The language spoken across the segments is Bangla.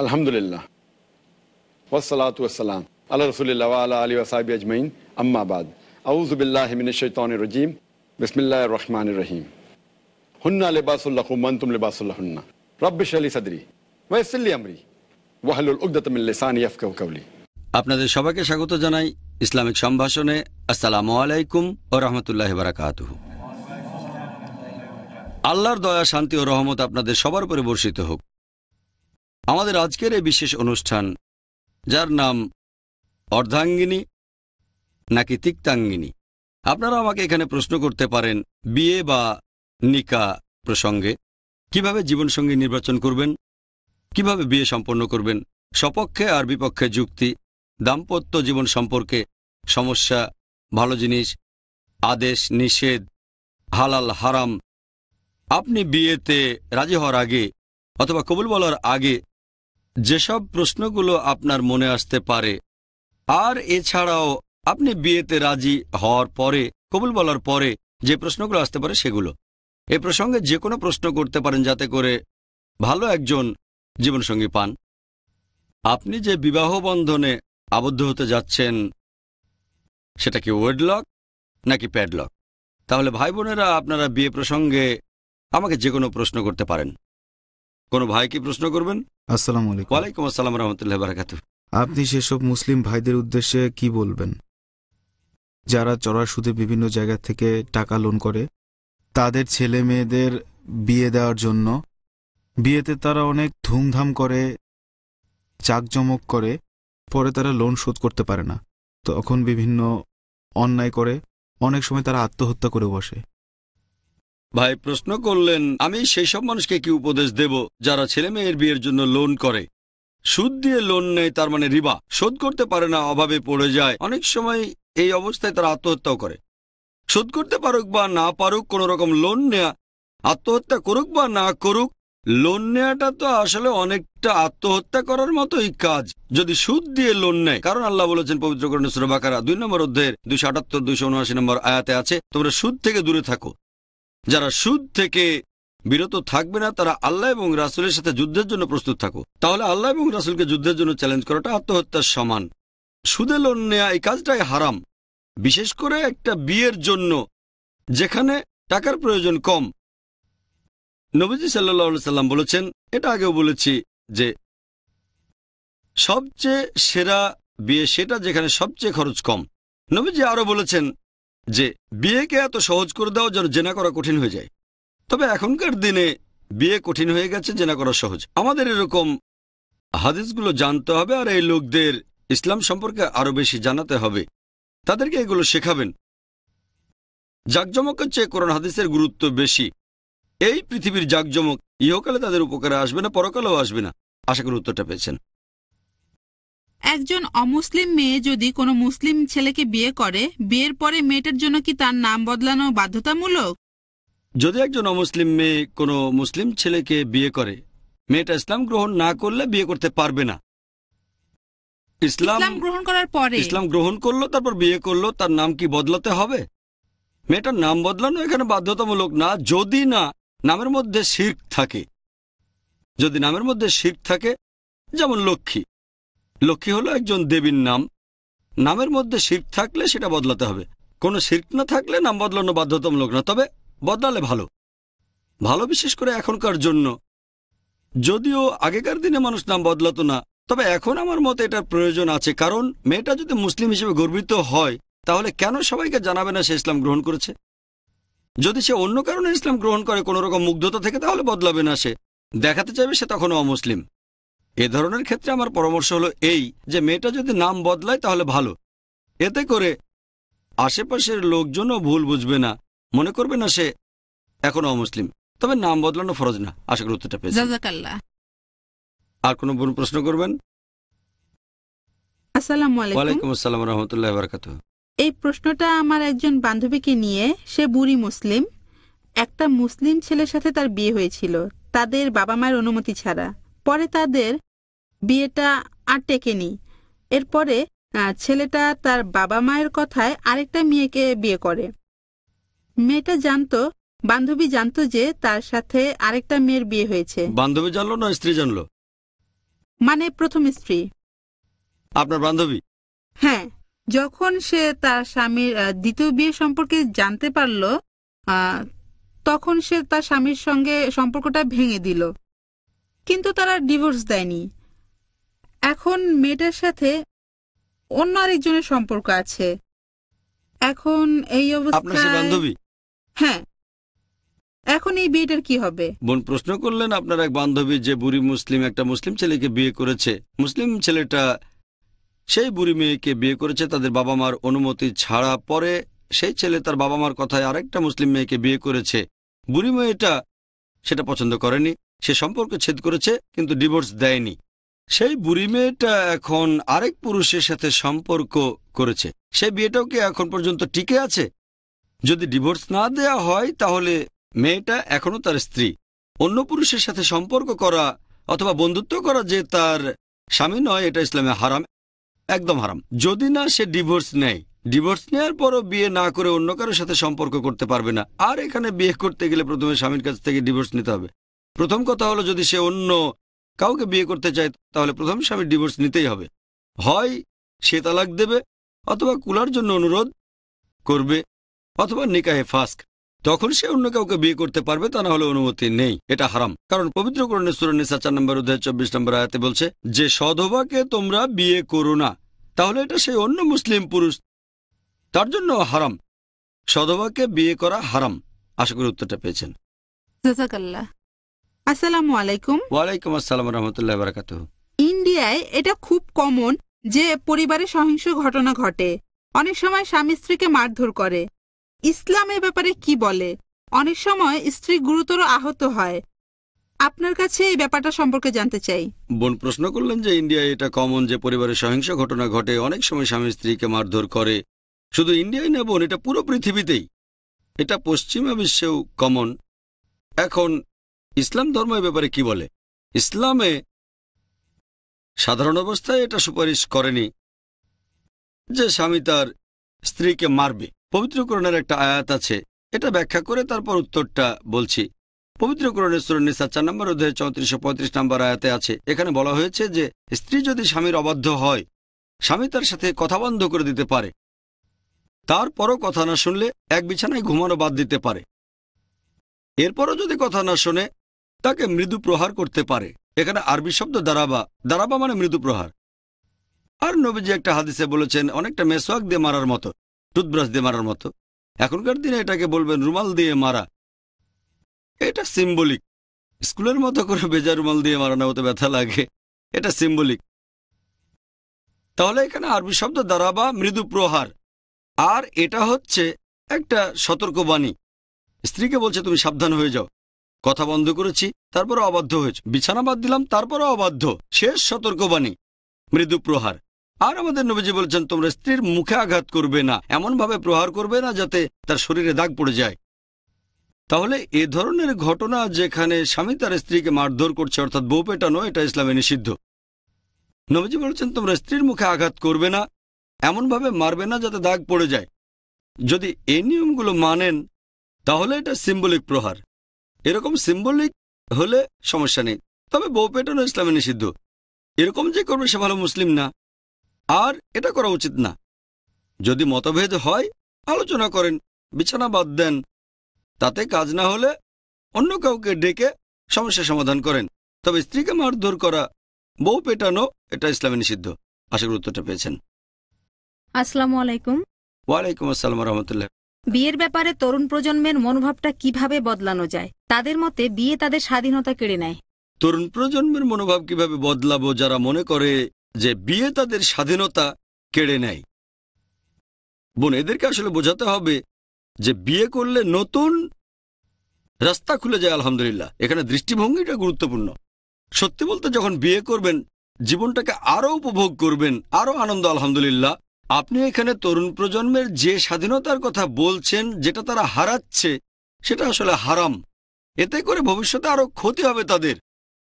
আলহামদুলিল্লাহ ওসালাত ওসালাম আল্লাহ রসুলিল্লা আল্লাহ আলী ওসাহাবি আজমাইন আম্মাবাদ রজিম বিসমিল্লা রহমান রহিম হুন্না লেবাসুল্লাহ মন্তুম লেবাসুল্লাহ হুন্না রব্বিশ আলী সাদরি আমরি কাউলি আপনাদের সবাইকে স্বাগত জানাই ইসলামিক সম্ভাষণে আসসালামু আলাইকুম ও রহমতুল্লাহ বারাকাত আল্লাহর দয়া শান্তি ও রহমত আপনাদের সবার উপরে বর্ষিত হোক আমাদের আজকের এই বিশেষ অনুষ্ঠান যার নাম অর্ধাঙ্গিনী নাকি তিক্তাঙ্গিনী আপনারা আমাকে এখানে প্রশ্ন করতে পারেন বিয়ে বা নিকা প্রসঙ্গে কিভাবে জীবনসঙ্গী নির্বাচন করবেন কিভাবে বিয়ে সম্পন্ন করবেন সপক্ষে আর বিপক্ষে যুক্তি দাম্পত্য জীবন সম্পর্কে সমস্যা ভালো জিনিস আদেশ নিষেধ হালাল হারাম আপনি বিয়েতে রাজি হওয়ার আগে অথবা কবুল বলার আগে যেসব প্রশ্নগুলো আপনার মনে আসতে পারে আর এছাড়াও আপনি বিয়েতে রাজি হওয়ার পরে কবুল বলার পরে যে প্রশ্নগুলো আসতে পারে সেগুলো এ প্রসঙ্গে যে কোনো প্রশ্ন করতে পারেন যাতে করে ভালো একজন জীবনসঙ্গী পান আপনি যে বিবাহ বন্ধনে আবদ্ধ হতে যাচ্ছেন সেটা কি ওয়েডলক নাকি প্যাডলক তাহলে ভাই বোনেরা আপনারা বিয়ে প্রসঙ্গে আমাকে যে কোনো প্রশ্ন করতে পারেন কোনো ভাই কি প্রশ্ন করবেন আসসালাম আলাইকুম আসসালাম রহমতুল্লাহ বারাকাত আপনি সেসব মুসলিম ভাইদের উদ্দেশ্যে কি বলবেন যারা চড়া সুদে বিভিন্ন জায়গা থেকে টাকা লোন করে তাদের ছেলে মেয়েদের বিয়ে দেওয়ার জন্য বিয়েতে তারা অনেক ধুমধাম করে চাকজমক করে পরে তারা লোন শোধ করতে পারে না তখন বিভিন্ন অন্যায় করে অনেক সময় তারা আত্মহত্যা করে বসে ভাই প্রশ্ন করলেন আমি সেই সব মানুষকে কি উপদেশ দেব যারা ছেলে মেয়ের বিয়ের জন্য লোন করে সুদ দিয়ে লোন নেয় তার মানে রিবা শোধ করতে পারে না অভাবে পড়ে যায় অনেক সময় এই অবস্থায় তারা আত্মহত্যাও করে শোধ করতে পারুক বা না পারুক কোনো রকম লোন নেয়া আত্মহত্যা করুক বা না করুক লোন নেয়াটা তো আসলে অনেকটা আত্মহত্যা করার মতোই কাজ যদি সুদ দিয়ে লোন নেয় কারণ আল্লাহ বলেছেন পবিত্র কর্ণ সুরবাকারা দুই নম্বর অধ্যায়ের দুশো আটাত্তর দুশো উনআশি নম্বর আয়াতে আছে তোমরা সুদ থেকে দূরে থাকো যারা সুদ থেকে বিরত থাকবে না তারা আল্লাহ এবং রাসুলের সাথে যুদ্ধের জন্য প্রস্তুত থাকো তাহলে আল্লাহ এবং রাসুলকে যুদ্ধের জন্য চ্যালেঞ্জ করাটা আত্মহত্যার সমান সুদে লোন নেয়া এই কাজটাই হারাম বিশেষ করে একটা বিয়ের জন্য যেখানে টাকার প্রয়োজন কম নবীজি সাল্লা সাল্লাম বলেছেন এটা আগেও বলেছি যে সবচেয়ে সেরা বিয়ে সেটা যেখানে সবচেয়ে খরচ কম নবীজি আরও বলেছেন যে বিয়েকে এত সহজ করে দাও যেন জেনা করা কঠিন হয়ে যায় তবে এখনকার দিনে বিয়ে কঠিন হয়ে গেছে জেনা করা সহজ আমাদের এরকম হাদিসগুলো জানতে হবে আর এই লোকদের ইসলাম সম্পর্কে আরও বেশি জানাতে হবে তাদেরকে এগুলো শেখাবেন জাকজমকের চেয়ে কোরআন হাদিসের গুরুত্ব বেশি এই পৃথিবীর জাকজমক ইহকালে তাদের উপকারে আসবে না পরকালেও আসবে না আশা করি উত্তরটা পেয়েছেন একজন অমুসলিম মেয়ে যদি কোনো মুসলিম ছেলেকে বিয়ে করে বিয়ের পরে মেয়েটার জন্য কি তার নাম বদলানো বাধ্যতামূলক যদি একজন অমুসলিম মেয়ে কোনো মুসলিম ছেলেকে বিয়ে করে মেয়েটা ইসলাম গ্রহণ না করলে বিয়ে করতে পারবে না ইসলাম গ্রহণ করার পরে ইসলাম গ্রহণ করলো তারপর বিয়ে করলো তার নাম কি বদলাতে হবে মেয়েটার নাম বদলানো এখানে বাধ্যতামূলক না যদি না নামের মধ্যে শির্ক থাকে যদি নামের মধ্যে শির্ক থাকে যেমন লক্ষ্মী লক্ষ্মী হলো একজন দেবীর নাম নামের মধ্যে শির্ক থাকলে সেটা বদলাতে হবে কোনো শির্ক না থাকলে নাম বদলানো বাধ্যতামূলক না তবে বদলালে ভালো ভালো বিশেষ করে এখনকার জন্য যদিও আগেকার দিনে মানুষ নাম বদলাতো না তবে এখন আমার মতে এটার প্রয়োজন আছে কারণ মেয়েটা যদি মুসলিম হিসেবে গর্বিত হয় তাহলে কেন সবাইকে জানাবে না সে ইসলাম গ্রহণ করেছে যদি সে অন্য কারণে ইসলাম গ্রহণ করে কোনো রকম মুগ্ধতা থেকে তাহলে বদলাবে না সে দেখাতে চাইবে সে তখনও অমুসলিম এ ধরনের ক্ষেত্রে আমার পরামর্শ হলো এই যে মেয়েটা যদি নাম বদলায় তাহলে ভালো এতে করে আশেপাশের লোকজনও ভুল বুঝবে না মনে করবে না সে এখনো অমুসলিম তবে নাম বদলানো ফরজ না আশা করি উত্তরটা পেয়ে আর কোনো প্রশ্ন করবেন আসসালাম এই প্রশ্নটা আমার একজন বান্ধবীকে নিয়ে সে বুড়ি মুসলিম একটা মুসলিম ছেলের সাথে তার বিয়ে হয়েছিল তাদের বাবা মায়ের অনুমতি ছাড়া পরে তাদের বিয়েটা আর টেকেনি এরপরে ছেলেটা তার বাবা মায়ের কথায় আরেকটা মেয়েকে বিয়ে করে মেয়েটা জানতো বান্ধবী জানতো যে তার সাথে আরেকটা মেয়ের বিয়ে হয়েছে বান্ধবী জানলো না স্ত্রী জানলো মানে প্রথম স্ত্রী আপনার বান্ধবী হ্যাঁ যখন সে তার স্বামীর দ্বিতীয় বিয়ে সম্পর্কে জানতে পারল তখন সে তার স্বামীর সঙ্গে সম্পর্কটা ভেঙে দিল কিন্তু তারা ডিভোর্স দেয়নি এখন মেয়েটার সাথে অন্য আরেকজনের সম্পর্ক আছে এখন এই অবস্থা অবস্থায় বান্ধবী হ্যাঁ এখন এই বিয়েটার কি হবে বোন প্রশ্ন করলেন আপনার এক বান্ধবী যে বুড়ি মুসলিম একটা মুসলিম ছেলেকে বিয়ে করেছে মুসলিম ছেলেটা সেই বুড়ি মেয়েকে বিয়ে করেছে তাদের বাবা মার অনুমতি ছাড়া পরে সেই ছেলে তার বাবা মার কথায় আরেকটা মুসলিম মেয়েকে বিয়ে করেছে বুড়ি মেয়েটা সেটা পছন্দ করেনি সে সম্পর্ক ছেদ করেছে কিন্তু ডিভোর্স দেয়নি সেই বুড়ি মেয়েটা এখন আরেক পুরুষের সাথে সম্পর্ক করেছে সে বিয়েটাও কি এখন পর্যন্ত টিকে আছে যদি ডিভোর্স না দেয়া হয় তাহলে মেয়েটা এখনও তার স্ত্রী অন্য পুরুষের সাথে সম্পর্ক করা অথবা বন্ধুত্ব করা যে তার স্বামী নয় এটা ইসলামে হারাম একদম হারাম যদি না সে ডিভোর্স নেয় ডিভোর্স নেওয়ার পরও বিয়ে না করে অন্য কারোর সাথে সম্পর্ক করতে পারবে না আর এখানে বিয়ে করতে গেলে প্রথমে স্বামীর কাছ থেকে ডিভোর্স নিতে হবে প্রথম কথা হলো যদি সে অন্য কাউকে বিয়ে করতে চায় তাহলে প্রথম স্বামীর ডিভোর্স নিতেই হবে হয় সে তালাক দেবে অথবা কুলার জন্য অনুরোধ করবে অথবা নিকাহে ফাস্ক তখন সে অন্য কাউকে বিয়ে করতে পারবে তা না হলে অনুমতি নেই এটা হারাম কারণ পবিত্র করণে সুরনিসা চার নম্বর অধ্যায় চব্বিশ নম্বর আয়াতে বলছে যে সধবাকে তোমরা বিয়ে করো না তাহলে এটা সেই অন্য মুসলিম পুরুষ তার জন্য হারাম সধবাকে বিয়ে করা হারাম আশা করি উত্তরটা পেয়েছেন আসসালামু আলাইকুম ওয়ালাইকুম আসসালাম রহমতুল্লাহ বারাকাতু ইন্ডিয়ায় এটা খুব কমন যে পরিবারে সহিংস ঘটনা ঘটে অনেক সময় স্বামী স্ত্রীকে মারধর করে ইসলাম এ ব্যাপারে কি বলে অনেক সময় স্ত্রী গুরুতর আহত হয় আপনার কাছে এই ব্যাপারটা সম্পর্কে জানতে চাই বোন প্রশ্ন করলেন যে ইন্ডিয়ায় এটা কমন যে পরিবারে সহিংস ঘটনা ঘটে অনেক সময় স্বামী স্ত্রীকে মারধর করে শুধু ইন্ডিয়ায় না বোন এটা পুরো পৃথিবীতেই এটা পশ্চিমা বিশ্বেও কমন এখন ইসলাম ধর্ম ব্যাপারে কি বলে ইসলামে সাধারণ অবস্থায় এটা সুপারিশ করেনি যে স্বামী তার স্ত্রীকে মারবে পবিত্রকরণের একটা আয়াত আছে এটা ব্যাখ্যা করে তারপর উত্তরটা বলছি পবিত্রকরণের সুরনিসা চার নম্বর অধ্যায় চৌত্রিশশো পঁয়ত্রিশ নম্বর আয়াতে আছে এখানে বলা হয়েছে যে স্ত্রী যদি স্বামীর অবাধ্য হয় স্বামী তার সাথে কথা বন্ধ করে দিতে পারে তারপরও কথা না শুনলে এক বিছানায় ঘুমানো বাদ দিতে পারে এরপরও যদি কথা না শোনে তাকে মৃদু প্রহার করতে পারে এখানে আরবি শব্দ দারাবা দারাবা মানে মৃদু প্রহার আর নবীজি একটা হাদিসে বলেছেন অনেকটা মেসোয়াক দিয়ে মারার মতো টুথব্রাশ দিয়ে মারার মতো এখনকার দিনে এটাকে বলবেন রুমাল দিয়ে মারা এটা সিম্বলিক স্কুলের মতো করে বেজা রুমাল দিয়ে মারানো হতে ব্যথা লাগে এটা সিম্বলিক তাহলে এখানে আরবি শব্দ দাঁড়াবা মৃদু প্রহার আর এটা হচ্ছে একটা সতর্কবাণী স্ত্রীকে বলছে তুমি সাবধান হয়ে যাও কথা বন্ধ করেছি তারপর অবাধ্য হয়েছে বিছানা বাদ দিলাম তারপরও অবাধ্য শেষ সতর্কবাণী মৃদু প্রহার আর আমাদের নবীজি বলছেন তোমরা স্ত্রীর মুখে আঘাত করবে না এমনভাবে প্রহার করবে না যাতে তার শরীরে দাগ পড়ে যায় তাহলে এ ধরনের ঘটনা যেখানে স্বামী তার স্ত্রীকে মারধর করছে অর্থাৎ বউ পেটানো এটা ইসলামে নিষিদ্ধ নবীজি বলছেন তোমরা স্ত্রীর মুখে আঘাত করবে না এমনভাবে মারবে না যাতে দাগ পড়ে যায় যদি এই নিয়মগুলো মানেন তাহলে এটা সিম্বলিক প্রহার এরকম সিম্বলিক হলে সমস্যা নেই তবে বউ পেটানো ইসলামে নিষিদ্ধ এরকম যে করবে সে ভালো মুসলিম না আর এটা করা উচিত না যদি মতভেদ হয় আলোচনা করেন বিছানা বাদ দেন তাতে কাজ না হলে অন্য কাউকে ডেকে সমস্যা সমাধান করেন তবে স্ত্রীকে মারধর করা বউ পেটানো এটা ইসলামে নিষিদ্ধ আশা করি উত্তরটা পেয়েছেন আসসালামু আলাইকুম ওয়ালাইকুম আসসালাম রহমতুল্লাহ বিয়ের ব্যাপারে তরুণ প্রজন্মের মনোভাবটা কিভাবে বদলানো যায় তাদের মতে বিয়ে তাদের স্বাধীনতা কেড়ে নেয় তরুণ প্রজন্মের মনোভাব কিভাবে বদলাবো যারা মনে করে যে বিয়ে তাদের স্বাধীনতা কেড়ে নেয় বোন এদেরকে আসলে বোঝাতে হবে যে বিয়ে করলে নতুন রাস্তা খুলে যায় আলহামদুলিল্লাহ এখানে দৃষ্টিভঙ্গিটা গুরুত্বপূর্ণ সত্যি বলতে যখন বিয়ে করবেন জীবনটাকে আরও উপভোগ করবেন আরও আনন্দ আলহামদুলিল্লাহ আপনি এখানে তরুণ প্রজন্মের যে স্বাধীনতার কথা বলছেন যেটা তারা হারাচ্ছে সেটা আসলে হারাম এতে করে ভবিষ্যতে আরও ক্ষতি হবে তাদের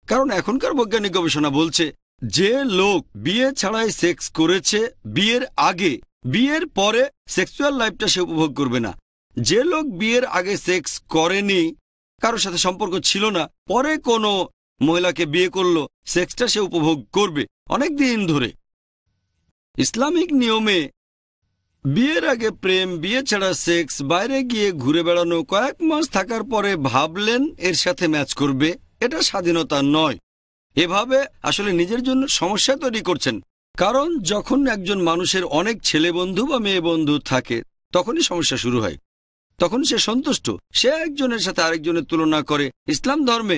কারণ এখনকার বৈজ্ঞানিক গবেষণা বলছে যে লোক বিয়ে ছাড়াই সেক্স করেছে বিয়ের আগে বিয়ের পরে সেক্সুয়াল লাইফটা সে উপভোগ করবে না যে লোক বিয়ের আগে সেক্স করেনি কারোর সাথে সম্পর্ক ছিল না পরে কোনো মহিলাকে বিয়ে করলো সেক্সটা সে উপভোগ করবে অনেক দিন ধরে ইসলামিক নিয়মে বিয়ের আগে প্রেম বিয়ে ছাড়া সেক্স বাইরে গিয়ে ঘুরে বেড়ানো কয়েক মাস থাকার পরে ভাবলেন এর সাথে ম্যাচ করবে এটা স্বাধীনতা নয় এভাবে আসলে নিজের জন্য সমস্যা তৈরি করছেন কারণ যখন একজন মানুষের অনেক ছেলে বন্ধু বা মেয়ে বন্ধু থাকে তখনই সমস্যা শুরু হয় তখন সে সন্তুষ্ট সে একজনের সাথে আরেকজনের তুলনা করে ইসলাম ধর্মে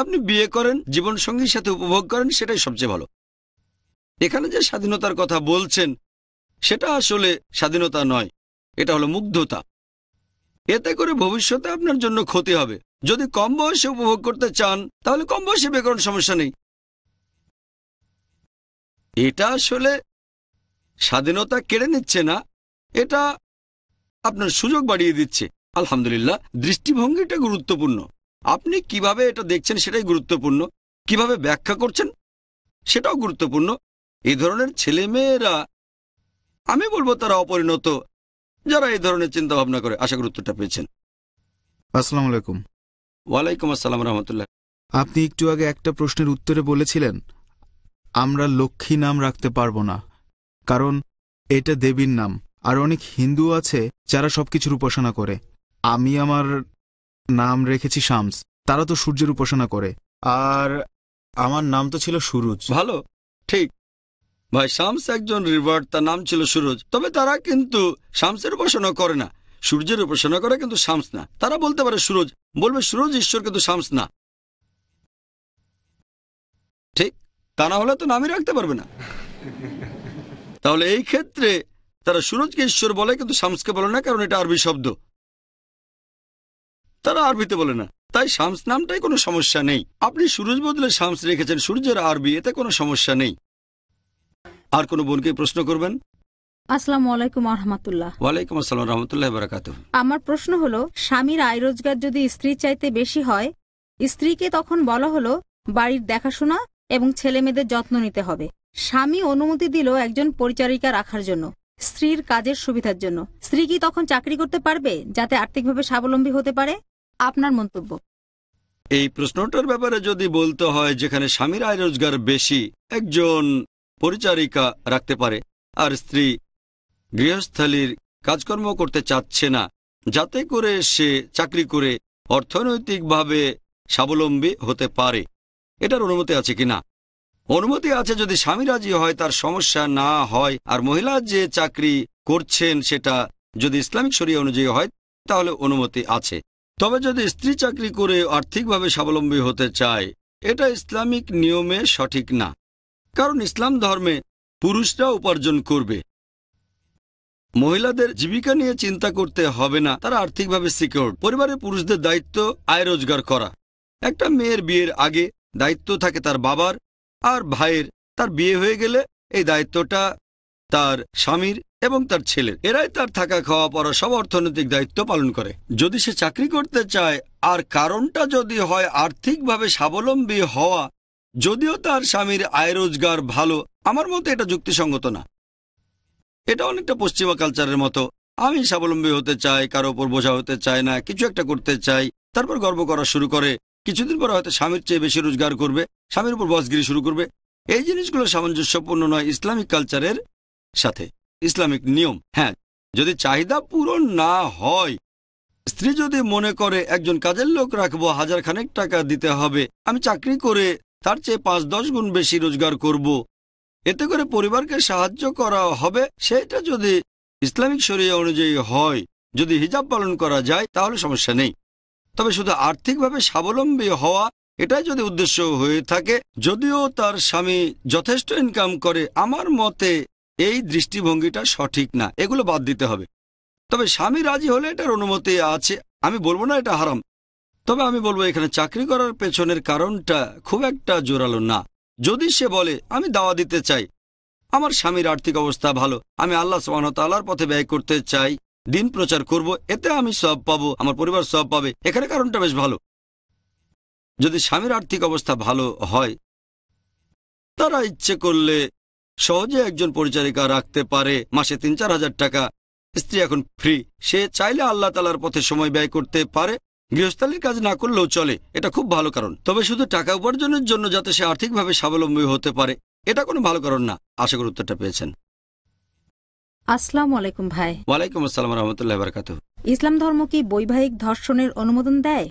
আপনি বিয়ে করেন জীবনসঙ্গীর সাথে উপভোগ করেন সেটাই সবচেয়ে ভালো এখানে যে স্বাধীনতার কথা বলছেন সেটা আসলে স্বাধীনতা নয় এটা হলো মুগ্ধতা এতে করে ভবিষ্যতে আপনার জন্য ক্ষতি হবে যদি কম বয়সে উপভোগ করতে চান তাহলে কম বয়সে ব্যাকরণ সমস্যা নেই এটা আসলে স্বাধীনতা কেড়ে নিচ্ছে না এটা আপনার সুযোগ বাড়িয়ে দিচ্ছে আলহামদুলিল্লাহ দৃষ্টিভঙ্গিটা গুরুত্বপূর্ণ আপনি কিভাবে এটা দেখছেন সেটাই গুরুত্বপূর্ণ কিভাবে ব্যাখ্যা করছেন সেটাও গুরুত্বপূর্ণ এই ধরনের ছেলেমেয়েরা আমি বলবো তারা অপরিণত যারা এই ধরনের চিন্তা ভাবনা করে আশা করি উত্তরটা পেয়েছেন আসসালামু আলাইকুম ওয়ালাইকুম আসসালাম রহমতুল্লাহ আপনি একটু আগে একটা প্রশ্নের উত্তরে বলেছিলেন আমরা লক্ষ্মী নাম রাখতে পারবো না কারণ এটা দেবীর নাম আর অনেক হিন্দু আছে যারা সবকিছুর উপাসনা করে আমি আমার নাম রেখেছি শামস তারা তো সূর্যের উপাসনা করে আর আমার নাম তো ছিল সুরুজ ভালো ঠিক ভাই শামস একজন রিভার্ড তার নাম ছিল সুরজ তবে তারা কিন্তু শামসের উপাসনা করে না সূর্যের উপাসনা করে কিন্তু শামস না তারা বলতে পারে সুরজ বলবে সুরজ ঈশ্বর কিন্তু শামস না ঠিক তা না হলে তো নামই রাখতে পারবে না তাহলে এই ক্ষেত্রে তারা সুরজকে ঈশ্বর বলে কিন্তু শামসকে বলে না কারণ এটা আরবি শব্দ তারা আরবিতে বলে না তাই শামস নামটাই কোনো সমস্যা নেই আপনি সুরজ বদলে শামস রেখেছেন সূর্যের আরবি এতে কোনো সমস্যা নেই আর কোনো বোনকে প্রশ্ন করবেন আলাইকুম আসসালাম আমার প্রশ্ন হলো স্বামীর আয় রোজগার যদি স্ত্রীর চাইতে বেশি হয় স্ত্রীকে তখন বলা হলো বাড়ির দেখাশোনা এবং ছেলে মেয়েদের যত্ন নিতে হবে স্বামী অনুমতি দিল একজন পরিচারিকা রাখার জন্য স্ত্রীর কাজের সুবিধার জন্য স্ত্রী কি তখন চাকরি করতে পারবে যাতে আর্থিকভাবে স্বাবলম্বী হতে পারে আপনার মন্তব্য এই প্রশ্নটার ব্যাপারে যদি বলতে হয় যেখানে স্বামীর আয় রোজগার বেশি একজন পরিচারিকা রাখতে পারে আর স্ত্রী গৃহস্থালীর কাজকর্ম করতে চাচ্ছে না যাতে করে সে চাকরি করে অর্থনৈতিকভাবে স্বাবলম্বী হতে পারে এটার অনুমতি আছে কি না অনুমতি আছে যদি স্বামী রাজি হয় তার সমস্যা না হয় আর মহিলা যে চাকরি করছেন সেটা যদি ইসলামিক শরিয়া অনুযায়ী হয় তাহলে অনুমতি আছে তবে যদি স্ত্রী চাকরি করে আর্থিকভাবে স্বাবলম্বী হতে চায় এটা ইসলামিক নিয়মে সঠিক না কারণ ইসলাম ধর্মে পুরুষরা উপার্জন করবে মহিলাদের জীবিকা নিয়ে চিন্তা করতে হবে না তারা আর্থিকভাবে সিকিউর পরিবারের পুরুষদের দায়িত্ব আয় রোজগার করা একটা মেয়ের বিয়ের আগে দায়িত্ব থাকে তার বাবার আর ভাইয়ের তার বিয়ে হয়ে গেলে এই দায়িত্বটা তার স্বামীর এবং তার ছেলের এরাই তার থাকা খাওয়া পড়া সব অর্থনৈতিক দায়িত্ব পালন করে যদি সে চাকরি করতে চায় আর কারণটা যদি হয় আর্থিকভাবে স্বাবলম্বী হওয়া যদিও তার স্বামীর আয় রোজগার ভালো আমার মতে এটা যুক্তিসঙ্গত না এটা অনেকটা পশ্চিমা কালচারের মতো আমি স্বাবলম্বী হতে চাই কারো ওপর বোঝা হতে চাই না কিছু একটা করতে চাই তারপর গর্ব করা শুরু করে কিছুদিন পরে হয়তো স্বামীর চেয়ে বেশি রোজগার করবে স্বামীর উপর বসগিরি শুরু করবে এই জিনিসগুলো সামঞ্জস্যপূর্ণ নয় ইসলামিক কালচারের সাথে ইসলামিক নিয়ম হ্যাঁ যদি চাহিদা পূরণ না হয় স্ত্রী যদি মনে করে একজন কাজের লোক রাখবো হাজার খানেক টাকা দিতে হবে আমি চাকরি করে তার চেয়ে পাঁচ দশ গুণ বেশি রোজগার করব। এতে করে পরিবারকে সাহায্য করা হবে সেটা যদি ইসলামিক শরিয়া অনুযায়ী হয় যদি হিজাব পালন করা যায় তাহলে সমস্যা নেই তবে শুধু আর্থিকভাবে স্বাবলম্বী হওয়া এটাই যদি উদ্দেশ্য হয়ে থাকে যদিও তার স্বামী যথেষ্ট ইনকাম করে আমার মতে এই দৃষ্টিভঙ্গিটা সঠিক না এগুলো বাদ দিতে হবে তবে স্বামী রাজি হলে এটার অনুমতি আছে আমি বলবো না এটা হারাম তবে আমি বলবো এখানে চাকরি করার পেছনের কারণটা খুব একটা জোরালো না যদি সে বলে আমি দাওয়া দিতে চাই আমার স্বামীর আর্থিক অবস্থা ভালো আমি আল্লাহ সুবাহতালার পথে ব্যয় করতে চাই দিন প্রচার করব এতে আমি সব পাবো আমার পরিবার সব পাবে এখানে কারণটা বেশ ভালো যদি স্বামীর আর্থিক অবস্থা ভালো হয় তারা ইচ্ছে করলে সহজে একজন পরিচারিকা রাখতে পারে মাসে তিন চার হাজার টাকা স্ত্রী এখন ফ্রি সে চাইলে আল্লাহ তালার পথে সময় ব্যয় করতে পারে গৃহস্থালির কাজ না করলেও চলে এটা খুব ভালো কারণ তবে শুধু টাকা উপার্জনের জন্য যাতে সে আর্থিকভাবে স্বাবলম্বী হতে পারে এটা কোনো ভালো কারণ না আশা করি উত্তরটা পেয়েছেন আসসালাম ভাই ওয়ালাইকুম আসসালাম রহমতুল্লাহ বারকাত ইসলাম ধর্ম কি বৈবাহিক ধর্ষণের অনুমোদন দেয়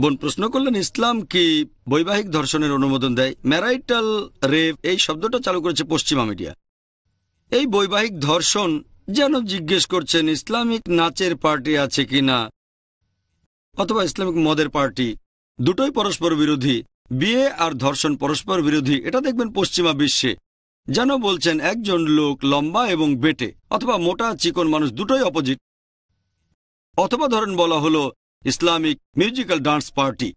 বোন প্রশ্ন করলেন ইসলাম কি বৈবাহিক ধর্ষণের অনুমোদন দেয় ম্যারাইটাল রেভ এই শব্দটা চালু করেছে পশ্চিমা মিডিয়া এই বৈবাহিক ধর্ষণ যেন জিজ্ঞেস করছেন ইসলামিক নাচের পার্টি আছে কিনা অথবা ইসলামিক মদের পার্টি দুটোই পরস্পর বিরোধী বিয়ে আর ধর্ষণ পরস্পর বিরোধী এটা দেখবেন পশ্চিমা বিশ্বে যেন বলছেন একজন লোক লম্বা এবং বেটে অথবা মোটা চিকন মানুষ দুটোই অপোজিট অথবা ধরেন বলা হলো Islamic musical dance party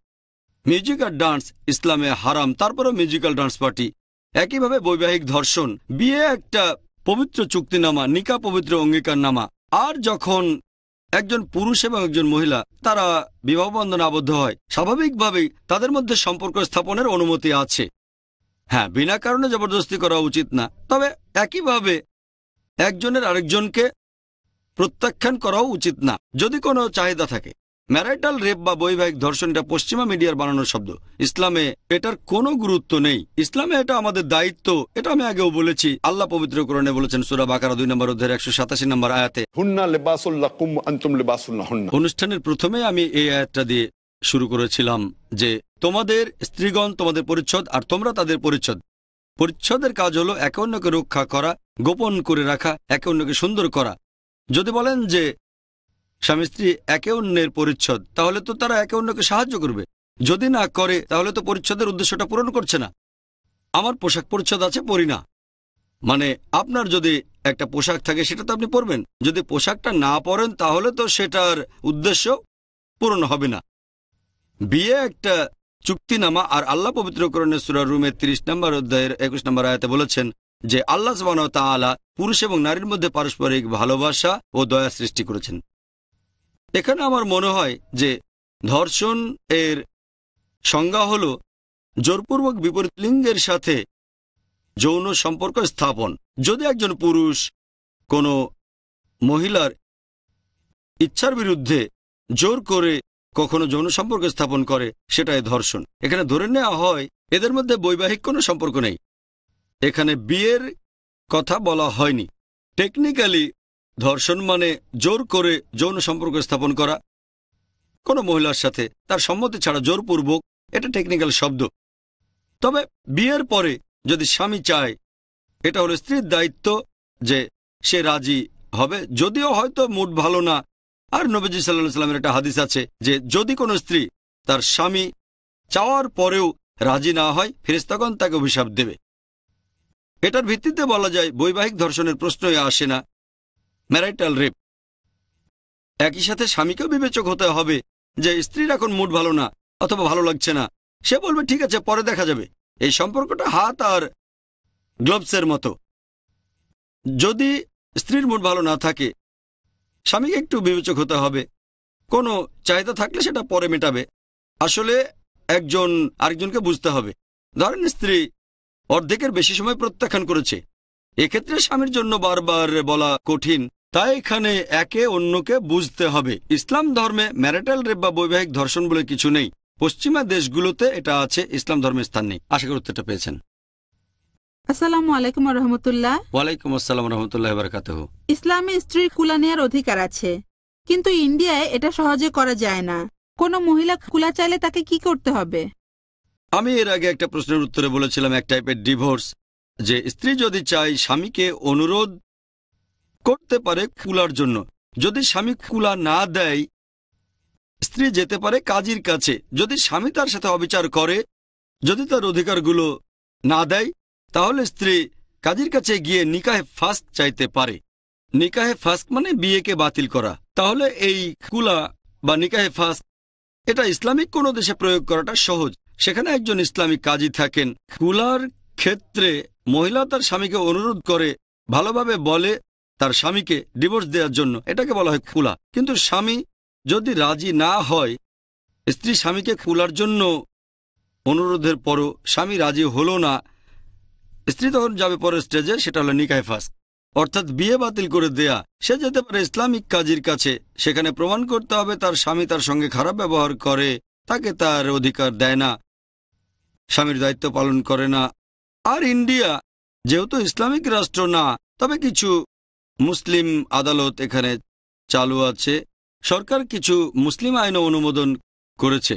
musical dance ইসলামে হারাম তারপরও মিউজিক্যাল ডান্স পার্টি একইভাবে বৈবাহিক ধর্ষণ বিয়ে একটা পবিত্র চুক্তিনামা নিকা পবিত্র অঙ্গীকারনামা আর যখন একজন পুরুষ এবং একজন মহিলা তারা বিবাহবন্ধন আবদ্ধ হয় স্বাভাবিকভাবেই তাদের মধ্যে সম্পর্ক স্থাপনের অনুমতি আছে হ্যাঁ বিনা কারণে জবরদস্তি করা উচিত না তবে একইভাবে একজনের আরেকজনকে প্রত্যাখ্যান করাও উচিত না যদি কোনো চাহিদা থাকে ম্যারাইটাল রেপ বা বৈবাহিক ধর্ষণটা পশ্চিমা মিডিয়ার বানানো শব্দ ইসলামে এটার কোনো গুরুত্ব নেই ইসলামে এটা আমাদের দায়িত্ব এটা আমি আগেও বলেছি আল্লাহ পবিত্র করণে বলেছেন সুরা বাকারা দুই নম্বর অধ্যায়ের একশো সাতাশি নম্বর আয়াতে অনুষ্ঠানের প্রথমে আমি এই আয়াতটা দিয়ে শুরু করেছিলাম যে তোমাদের স্ত্রীগণ তোমাদের পরিচ্ছদ আর তোমরা তাদের পরিচ্ছদ পরিচ্ছদের কাজ হলো একে অন্যকে রক্ষা করা গোপন করে রাখা একে অন্যকে সুন্দর করা যদি বলেন যে স্বামী স্ত্রী একে অন্যের পরিচ্ছদ তাহলে তো তারা একে অন্যকে সাহায্য করবে যদি না করে তাহলে তো পরিচ্ছদের উদ্দেশ্যটা পূরণ করছে না আমার পোশাক পরিচ্ছদ আছে পরি না মানে আপনার যদি একটা পোশাক থাকে সেটা তো আপনি পরবেন যদি পোশাকটা না পরেন তাহলে তো সেটার উদ্দেশ্য পূরণ হবে না বিয়ে একটা চুক্তিনামা আর আল্লাহ পবিত্রকরণের সুরার রুমে ৩০ নম্বর অধ্যায়ের একুশ নম্বর আয়াতে বলেছেন যে আল্লাহ জবান আলা পুরুষ এবং নারীর মধ্যে পারস্পরিক ভালোবাসা ও দয়া সৃষ্টি করেছেন এখানে আমার মনে হয় যে ধর্ষণ এর সংজ্ঞা হল জোরপূর্বক বিপরীত লিঙ্গের সাথে যৌন সম্পর্ক স্থাপন যদি একজন পুরুষ কোনো মহিলার ইচ্ছার বিরুদ্ধে জোর করে কখনো যৌন সম্পর্ক স্থাপন করে সেটাই ধর্ষণ এখানে ধরে নেওয়া হয় এদের মধ্যে বৈবাহিক কোনো সম্পর্ক নেই এখানে বিয়ের কথা বলা হয়নি টেকনিক্যালি ধর্ষণ মানে জোর করে যৌন সম্পর্ক স্থাপন করা কোনো মহিলার সাথে তার সম্মতি ছাড়া জোরপূর্বক এটা টেকনিক্যাল শব্দ তবে বিয়ের পরে যদি স্বামী চায় এটা হলো স্ত্রীর দায়িত্ব যে সে রাজি হবে যদিও হয়তো মুড ভালো না আর নবীজি সাল্লা সাল্লামের একটা হাদিস আছে যে যদি কোনো স্ত্রী তার স্বামী চাওয়ার পরেও রাজি না হয় ফেরিস্তাগণ তাকে অভিশাপ দেবে এটার ভিত্তিতে বলা যায় বৈবাহিক ধর্ষণের প্রশ্নই আসে না ম্যারাইটাল রেপ একই সাথে স্বামীকেও বিবেচক হতে হবে যে স্ত্রীর এখন মুড ভালো না অথবা ভালো লাগছে না সে বলবে ঠিক আছে পরে দেখা যাবে এই সম্পর্কটা হাত আর গ্লোভসের মতো যদি স্ত্রীর মুড ভালো না থাকে স্বামীকে একটু বিবেচক হতে হবে কোনো চাহিদা থাকলে সেটা পরে মেটাবে আসলে একজন আরেকজনকে বুঝতে হবে ধরেন স্ত্রী অর্ধেকের বেশি সময় প্রত্যাখ্যান করেছে এক্ষেত্রে স্বামীর জন্য বারবার বলা কঠিন তাই এখানে একে অন্যকে বুঝতে হবে ইসলাম ধর্মে ম্যারেটাল রেপ বা বৈবাহিক ধর্ষণ বলে কিছু নেই পশ্চিমা দেশগুলোতে এটা আছে ইসলাম ধর্মের স্থান নেই আশা করি উত্তরটা পেয়েছেন আসসালামু আলাইকুম রহমতুল্লাহ ওয়ালাইকুম আসসালাম রহমতুল্লাহ বরকাত ইসলামে স্ত্রীর কুলা নেওয়ার অধিকার আছে কিন্তু ইন্ডিয়ায় এটা সহজে করা যায় না কোনো মহিলা কুলা চাইলে তাকে কি করতে হবে আমি এর আগে একটা প্রশ্নের উত্তরে বলেছিলাম এক টাইপের ডিভোর্স যে স্ত্রী যদি চায় স্বামীকে অনুরোধ করতে পারে কুলার জন্য যদি স্বামী কুলা না দেয় স্ত্রী যেতে পারে কাজীর কাছে যদি স্বামী তার সাথে অবিচার করে যদি তার অধিকারগুলো না দেয় তাহলে স্ত্রী কাজীর কাছে গিয়ে নিকাহে ফাস্ট চাইতে পারে নিকাহে ফাস্ট মানে বিয়েকে বাতিল করা তাহলে এই কুলা বা নিকাহে ফাস্ট এটা ইসলামিক কোনো দেশে প্রয়োগ করাটা সহজ সেখানে একজন ইসলামিক কাজী থাকেন কুলার ক্ষেত্রে মহিলা তার স্বামীকে অনুরোধ করে ভালোভাবে বলে তার স্বামীকে ডিভোর্স দেওয়ার জন্য এটাকে বলা হয় খোলা কিন্তু স্বামী যদি রাজি না হয় স্ত্রী স্বামীকে খোলার জন্য অনুরোধের পরও স্বামী রাজি হলো না স্ত্রী তখন যাবে পরের স্টেজে সেটা হলো নিকায় ফাঁস অর্থাৎ বিয়ে বাতিল করে দেয়া সে যেতে পারে ইসলামিক কাজীর কাছে সেখানে প্রমাণ করতে হবে তার স্বামী তার সঙ্গে খারাপ ব্যবহার করে তাকে তার অধিকার দেয় না স্বামীর দায়িত্ব পালন করে না আর ইন্ডিয়া যেহেতু ইসলামিক রাষ্ট্র না তবে কিছু মুসলিম আদালত এখানে চালু আছে সরকার কিছু মুসলিম আইনও অনুমোদন করেছে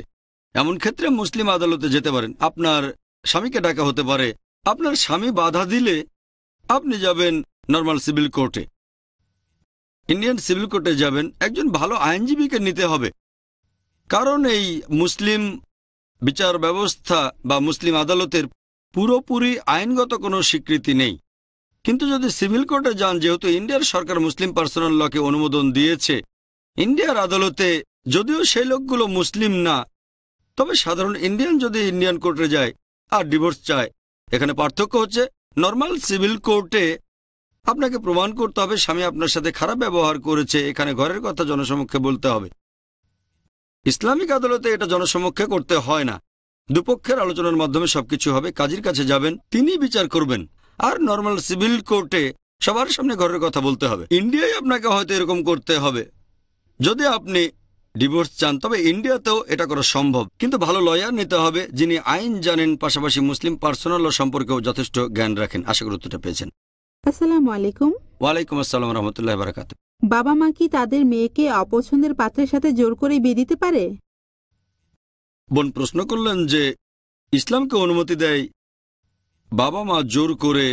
এমন ক্ষেত্রে মুসলিম আদালতে যেতে পারেন আপনার স্বামীকে ডাকা হতে পারে আপনার স্বামী বাধা দিলে আপনি যাবেন নর্মাল সিভিল কোর্টে ইন্ডিয়ান সিভিল কোর্টে যাবেন একজন ভালো আইনজীবীকে নিতে হবে কারণ এই মুসলিম বিচার ব্যবস্থা বা মুসলিম আদালতের পুরোপুরি আইনগত কোনো স্বীকৃতি নেই কিন্তু যদি সিভিল কোর্টে যান যেহেতু ইন্ডিয়ার সরকার মুসলিম পার্সোনাল লকে অনুমোদন দিয়েছে ইন্ডিয়ার আদালতে যদিও সেই লোকগুলো মুসলিম না তবে সাধারণ ইন্ডিয়ান যদি ইন্ডিয়ান কোর্টে যায় আর ডিভোর্স চায় এখানে পার্থক্য হচ্ছে নর্মাল সিভিল কোর্টে আপনাকে প্রমাণ করতে হবে স্বামী আপনার সাথে খারাপ ব্যবহার করেছে এখানে ঘরের কথা জনসমক্ষে বলতে হবে ইসলামিক আদালতে এটা জনসমক্ষে করতে হয় না দুপক্ষের আলোচনার মাধ্যমে সবকিছু হবে কাজের কাছে যাবেন তিনি বিচার করবেন আর নর্মাল সিভিল কোর্টে সবার সামনে ঘরের কথা বলতে হবে ইন্ডিয়ায় আপনাকে হয়তো এরকম করতে হবে যদি আপনি ডিভোর্স চান তবে ইন্ডিয়াতেও এটা করা সম্ভব কিন্তু ভালো লয়ার নিতে হবে যিনি আইন জানেন পাশাপাশি মুসলিম পার্সোনাল সম্পর্কেও যথেষ্ট জ্ঞান রাখেন আশা করি উত্তরটা পেয়েছেন আসসালাম আলাইকুম ওয়ালাইকুম আসসালাম রহমতুল্লাহ বারাকাত বাবা মা কি তাদের মেয়েকে অপছন্দের পাত্রের সাথে জোর করে বিয়ে দিতে পারে বোন প্রশ্ন করলেন যে ইসলামকে অনুমতি দেয় বাবা মা জোর করে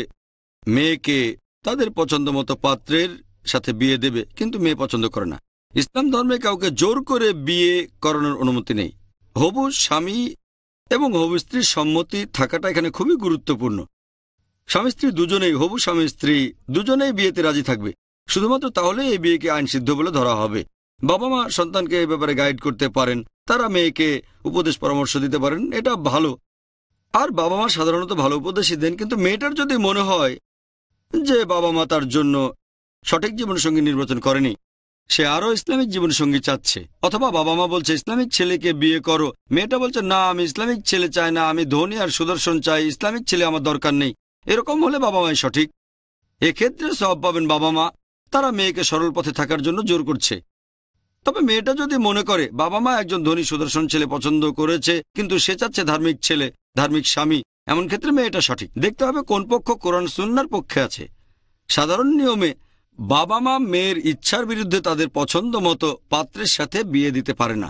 মেয়েকে তাদের পছন্দ মতো পাত্রের সাথে বিয়ে দেবে কিন্তু মেয়ে পছন্দ করে না ইসলাম ধর্মে কাউকে জোর করে বিয়ে করানোর অনুমতি নেই হবু স্বামী এবং হবু স্ত্রীর সম্মতি থাকাটা এখানে খুবই গুরুত্বপূর্ণ স্বামী স্ত্রী দুজনেই হবু স্বামী স্ত্রী দুজনেই বিয়েতে রাজি থাকবে শুধুমাত্র তাহলে এই বিয়েকে আইন সিদ্ধ বলে ধরা হবে বাবা মা সন্তানকে এই ব্যাপারে গাইড করতে পারেন তারা মেয়েকে উপদেশ পরামর্শ দিতে পারেন এটা ভালো আর বাবা মা সাধারণত ভালো উপদেশই দেন কিন্তু মেয়েটার যদি মনে হয় যে বাবা মা তার জন্য সঠিক জীবনসঙ্গী নির্বাচন করেনি সে আরও ইসলামিক জীবনসঙ্গী চাচ্ছে অথবা বাবা মা বলছে ইসলামিক ছেলেকে বিয়ে করো মেয়েটা বলছে না আমি ইসলামিক ছেলে চাই না আমি ধনী আর সুদর্শন চাই ইসলামিক ছেলে আমার দরকার নেই এরকম হলে বাবা মাই সঠিক এক্ষেত্রে সব পাবেন বাবা মা তারা মেয়েকে সরল পথে থাকার জন্য জোর করছে তবে মেয়েটা যদি মনে করে বাবা মা একজন ধনী সুদর্শন ছেলে পছন্দ করেছে কিন্তু সে চাচ্ছে ধার্মিক ছেলে ধার্মিক স্বামী এমন ক্ষেত্রে মেয়েটা সঠিক দেখতে হবে কোন পক্ষ কোরআন সুন্নার পক্ষে আছে সাধারণ নিয়মে বাবা মা মেয়ের ইচ্ছার বিরুদ্ধে তাদের পছন্দ মতো পাত্রের সাথে বিয়ে দিতে পারে না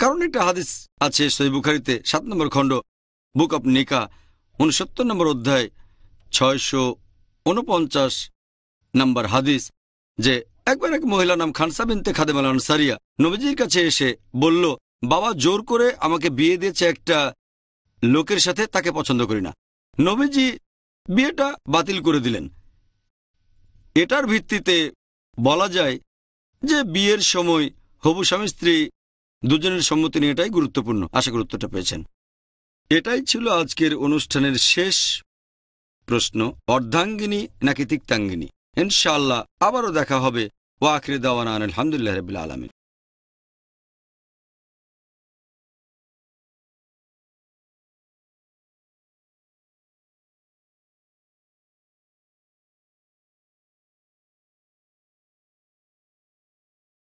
কারণ একটা হাদিস আছে সৈবুখারিতে সাত নম্বর খণ্ড বুক অব নিকা উনসত্তর নম্বর অধ্যায় ছয়শো উনপঞ্চাশ নম্বর হাদিস যে একবার এক মহিলা নাম খানসা বিনতে খাদেমাল আনসারিয়া নবীজির কাছে এসে বলল বাবা জোর করে আমাকে বিয়ে দিয়েছে একটা লোকের সাথে তাকে পছন্দ করি না নবীজি বিয়েটা বাতিল করে দিলেন এটার ভিত্তিতে বলা যায় যে বিয়ের সময় হবু স্বামী স্ত্রী দুজনের সম্মতি নিয়ে এটাই গুরুত্বপূর্ণ আশা গুরুত্বটা পেয়েছেন এটাই ছিল আজকের অনুষ্ঠানের শেষ প্রশ্ন অর্ধাঙ্গিনী নাকি তিক্তাঙ্গিনী ইনশাআল্লাহ আবারও দেখা হবে ওয়াখরে দাওয়ান আনহামদুল্লাহ রবিল আলমিন